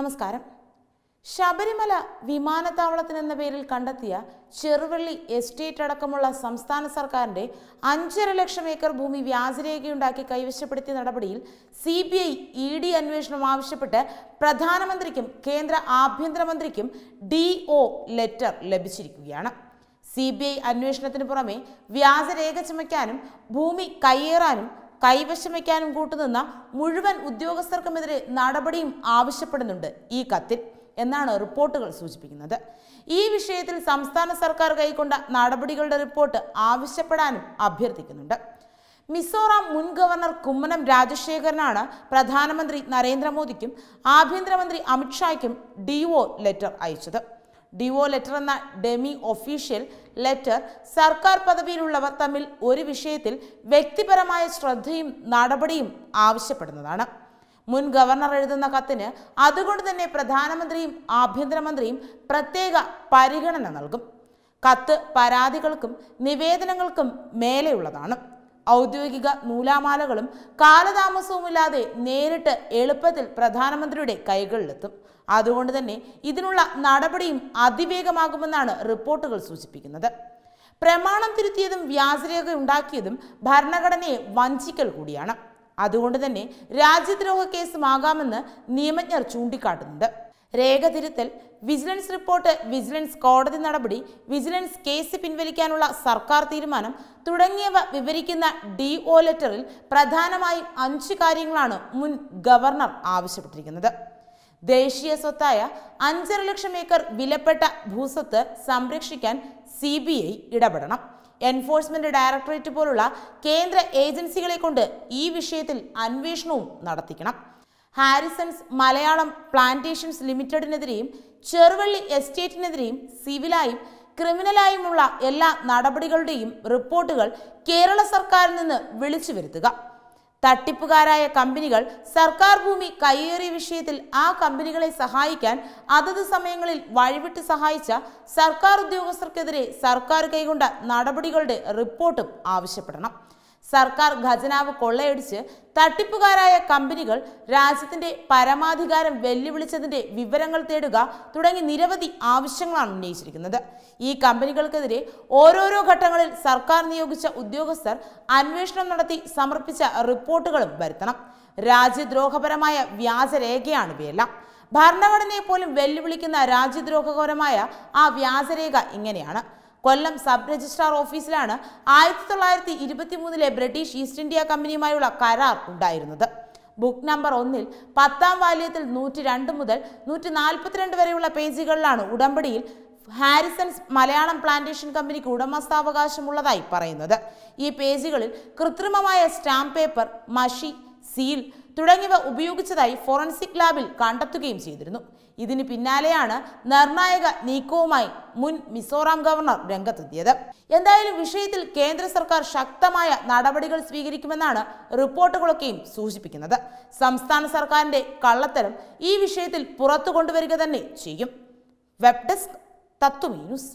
നമസ്കാരം ശബരിമല വിമാനത്താവളത്തിന് എന്ന പേരിൽ കണ്ടെത്തിയ ചെറുവള്ളി എസ്റ്റേറ്റ് അടക്കമുള്ള സംസ്ഥാന സർക്കാരിന്റെ അഞ്ചര ലക്ഷം ഏക്കർ ഭൂമി വ്യാജരേഖയുണ്ടാക്കി കൈവശപ്പെടുത്തിയ നടപടിയിൽ C B I E D അന്വേഷണം ആവശ്യപ്പെട്ട് പ്രധാനമന്ത്രിക്കും കേന്ദ്ര ആഭ്യന്തരമന്ത്രിക്കും ഡി ഒ ലെറ്റർ ലഭിച്ചിരിക്കുകയാണ് സി ബി ഐ അന്വേഷണത്തിന് പുറമെ വ്യാജരേഖ ചുമയ്ക്കാനും ഭൂമി കയ്യേറാനും കൈവശം വയ്ക്കാനും കൂട്ടുനിന്ന മുഴുവൻ ഉദ്യോഗസ്ഥർക്കുമെതിരെ നടപടിയും ആവശ്യപ്പെടുന്നുണ്ട് ഈ കത്തിൽ എന്നാണ് റിപ്പോർട്ടുകൾ സൂചിപ്പിക്കുന്നത് ഈ വിഷയത്തിൽ സംസ്ഥാന സർക്കാർ കൈക്കൊണ്ട നടപടികളുടെ റിപ്പോർട്ട് ആവശ്യപ്പെടാനും അഭ്യർത്ഥിക്കുന്നുണ്ട് മിസോറാം മുൻ ഗവർണർ കുമ്മനം രാജശേഖരനാണ് പ്രധാനമന്ത്രി നരേന്ദ്രമോദിക്കും ആഭ്യന്തരമന്ത്രി അമിത്ഷായ്ക്കും ഡിഒ ലെറ്റർ അയച്ചത് ഡിഒ ലെറ്റർ എന്ന ഡെമി ഒഫീഷ്യൽ ലെറ്റർ സർക്കാർ പദവിയിലുള്ളവർ തമ്മിൽ ഒരു വിഷയത്തിൽ വ്യക്തിപരമായ ശ്രദ്ധയും നടപടിയും ആവശ്യപ്പെടുന്നതാണ് മുൻ ഗവർണർ എഴുതുന്ന കത്തിന് അതുകൊണ്ട് തന്നെ പ്രധാനമന്ത്രിയും ആഭ്യന്തരമന്ത്രിയും പ്രത്യേക പരിഗണന നൽകും കത്ത് പരാതികൾക്കും നിവേദനങ്ങൾക്കും മേലെയുള്ളതാണ് ഔദ്യോഗിക നൂലാമാലകളും കാലതാമസവുമില്ലാതെ നേരിട്ട് എളുപ്പത്തിൽ പ്രധാനമന്ത്രിയുടെ കൈകളിലെത്തും അതുകൊണ്ട് തന്നെ ഇതിനുള്ള നടപടിയും അതിവേഗമാകുമെന്നാണ് റിപ്പോർട്ടുകൾ സൂചിപ്പിക്കുന്നത് പ്രമാണം തിരുത്തിയതും വ്യാജരേഖ ഉണ്ടാക്കിയതും ഭരണഘടനയെ വഞ്ചിക്കൽ കൂടിയാണ് അതുകൊണ്ട് തന്നെ രാജ്യദ്രോഹ കേസുമാകാമെന്ന് നിയമജ്ഞർ ചൂണ്ടിക്കാട്ടുന്നുണ്ട് രേഖ തിരുത്തൽ വിജിലൻസ് റിപ്പോർട്ട് വിജിലൻസ് കോടതി നടപടി വിജിലൻസ് കേസ് പിൻവലിക്കാനുള്ള സർക്കാർ തീരുമാനം തുടങ്ങിയവ വിവരിക്കുന്ന ഡി ഒ ലെറ്ററിൽ പ്രധാനമായും അഞ്ച് കാര്യങ്ങളാണ് മുൻ ഗവർണർ ആവശ്യപ്പെട്ടിരിക്കുന്നത് ദേശീയ സ്വത്തായ അഞ്ചര ലക്ഷം ഏക്കർ വിലപ്പെട്ട ഭൂസ്വത്ത് സംരക്ഷിക്കാൻ സി ബി ഐ ഇടപെടണം എൻഫോഴ്സ്മെന്റ് ഡയറക്ടറേറ്റ് പോലുള്ള കേന്ദ്ര ഏജൻസികളെ കൊണ്ട് ഈ വിഷയത്തിൽ അന്വേഷണവും നടത്തിക്കണം ഹാരിസൺസ് മലയാളം പ്ലാന്റേഷൻസ് ലിമിറ്റഡിനെതിരെയും ചെറുവള്ളി എസ്റ്റേറ്റിനെതിരെയും സിവിലായും ക്രിമിനലായുമുള്ള എല്ലാ നടപടികളുടെയും റിപ്പോർട്ടുകൾ കേരള സർക്കാരിൽ നിന്ന് വിളിച്ചു വരുത്തുക തട്ടിപ്പുകാരായ കമ്പനികൾ സർക്കാർ ഭൂമി കയ്യേറിയ വിഷയത്തിൽ ആ കമ്പനികളെ സഹായിക്കാൻ അതത് സമയങ്ങളിൽ വഴിവിട്ട് സഹായിച്ച സർക്കാർ ഉദ്യോഗസ്ഥർക്കെതിരെ സർക്കാർ കൈകൊണ്ട നടപടികളുടെ റിപ്പോർട്ടും ആവശ്യപ്പെടണം സർക്കാർ ഖജനാവ് കൊള്ളയടിച്ച് തട്ടിപ്പുകാരായ കമ്പനികൾ രാജ്യത്തിന്റെ പരമാധികാരം വെല്ലുവിളിച്ചതിന്റെ വിവരങ്ങൾ തേടുക തുടങ്ങി നിരവധി ആവശ്യങ്ങളാണ് ഉന്നയിച്ചിരിക്കുന്നത് ഈ കമ്പനികൾക്കെതിരെ ഓരോരോ ഘട്ടങ്ങളിൽ സർക്കാർ നിയോഗിച്ച ഉദ്യോഗസ്ഥർ അന്വേഷണം നടത്തി സമർപ്പിച്ച റിപ്പോർട്ടുകളും വരുത്തണം രാജ്യദ്രോഹപരമായ വ്യാജരേഖയാണ് ഇവയെല്ലാം ഭരണഘടനയെ പോലും വെല്ലുവിളിക്കുന്ന രാജ്യദ്രോഹകരമായ ആ വ്യാജരേഖ ഇങ്ങനെയാണ് കൊല്ലം സബ് രജിസ്ട്രാർ ഓഫീസിലാണ് ആയിരത്തി തൊള്ളായിരത്തി ഇരുപത്തി മൂന്നിലെ ബ്രിട്ടീഷ് ഈസ്റ്റ് ഇന്ത്യ കമ്പനിയുമായുള്ള കരാർ ഉണ്ടായിരുന്നത് ബുക്ക് നമ്പർ ഒന്നിൽ പത്താം വാല്യത്തിൽ നൂറ്റി രണ്ട് മുതൽ നൂറ്റി നാൽപ്പത്തിരണ്ട് വരെയുള്ള പേജുകളിലാണ് ഉടമ്പടിയിൽ ഹാരിസൺസ് മലയാളം പ്ലാന്റേഷൻ കമ്പനിക്ക് ഉടമസ്ഥാവകാശമുള്ളതായി പറയുന്നത് ഈ പേജുകളിൽ കൃത്രിമമായ സ്റ്റാമ്പ് പേപ്പർ മഷി സീൽ തുടങ്ങിയവ ഉപയോഗിച്ചതായി ഫോറൻസിക് ലാബിൽ കണ്ടെത്തുകയും ചെയ്തിരുന്നു ഇതിന് പിന്നാലെയാണ് നിർണായക നീക്കവുമായി മുൻ മിസോറാം ഗവർണർ രംഗത്തെത്തിയത് എന്തായാലും വിഷയത്തിൽ കേന്ദ്ര സർക്കാർ ശക്തമായ നടപടികൾ സ്വീകരിക്കുമെന്നാണ് റിപ്പോർട്ടുകളൊക്കെയും സൂചിപ്പിക്കുന്നത് സംസ്ഥാന സർക്കാരിന്റെ കള്ളത്തരം ഈ വിഷയത്തിൽ പുറത്തു കൊണ്ടുവരിക തന്നെ ചെയ്യും വെബ് ഡെസ്ക് തത്വമീ ന്യൂസ്